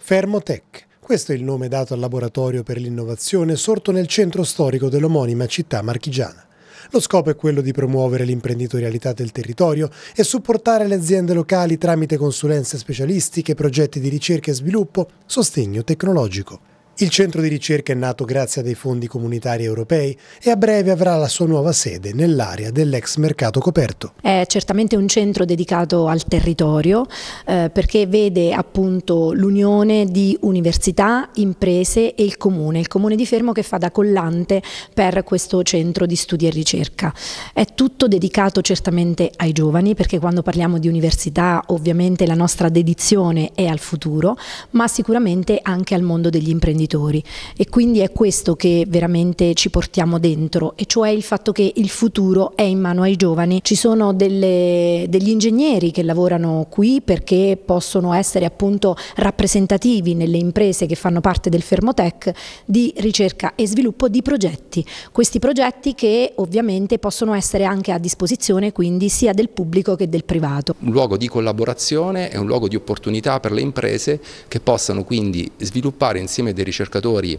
Fermotech. Questo è il nome dato al laboratorio per l'innovazione sorto nel centro storico dell'omonima città marchigiana. Lo scopo è quello di promuovere l'imprenditorialità del territorio e supportare le aziende locali tramite consulenze specialistiche, progetti di ricerca e sviluppo, sostegno tecnologico. Il centro di ricerca è nato grazie a dei fondi comunitari europei e a breve avrà la sua nuova sede nell'area dell'ex mercato coperto. È certamente un centro dedicato al territorio eh, perché vede appunto l'unione di università, imprese e il comune, il comune di Fermo che fa da collante per questo centro di studi e ricerca. È tutto dedicato certamente ai giovani perché quando parliamo di università ovviamente la nostra dedizione è al futuro ma sicuramente anche al mondo degli imprenditori genitori e quindi è questo che veramente ci portiamo dentro e cioè il fatto che il futuro è in mano ai giovani. Ci sono delle, degli ingegneri che lavorano qui perché possono essere appunto rappresentativi nelle imprese che fanno parte del Fermotech di ricerca e sviluppo di progetti. Questi progetti che ovviamente possono essere anche a disposizione quindi sia del pubblico che del privato. Un luogo di collaborazione è un luogo di opportunità per le imprese che possano quindi sviluppare insieme dei ricercatori ricercatori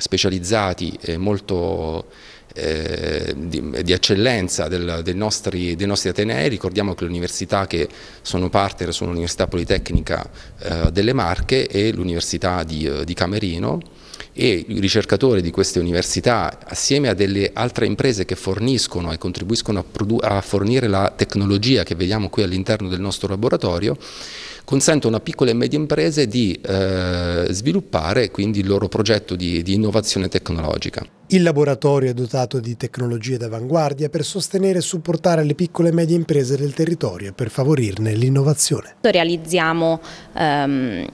specializzati e molto eh, di, di, eccellenza del, del nostri, dei nostri Atenei, ricordiamo che le università che sono partner sono l'Università Politecnica eh, delle Marche e l'Università di, eh, di Camerino e i ricercatori di queste università assieme a delle altre imprese che forniscono e contribuiscono a, a fornire la tecnologia che vediamo qui all'interno del nostro laboratorio consentono a piccole e medie imprese di eh, sviluppare quindi il loro progetto di, di innovazione tecnologica. Il laboratorio è dotato di tecnologie d'avanguardia per sostenere e supportare le piccole e medie imprese del territorio e per favorirne l'innovazione. Realizziamo ehm,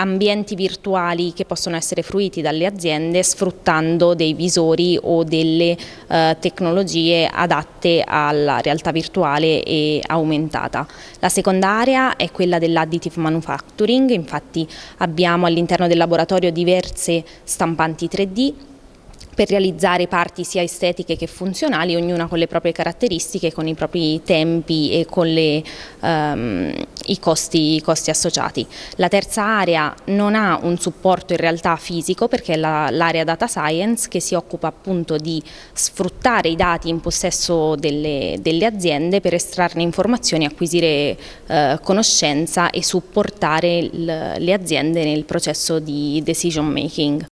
ambienti virtuali che possono essere fruiti dalle aziende sfruttando dei visori o delle eh, tecnologie adatte alla realtà virtuale e aumentata. La seconda area è quella dell'additive manufacturing, infatti abbiamo all'interno del laboratorio diverse stampanti 3D per realizzare parti sia estetiche che funzionali, ognuna con le proprie caratteristiche, con i propri tempi e con le, um, i, costi, i, costi, associati. La terza area non ha un supporto in realtà fisico perché è l'area la, data science che si occupa appunto di sfruttare i dati in possesso delle, delle aziende per estrarne informazioni, acquisire uh, conoscenza e supportare le aziende nel processo di decision making.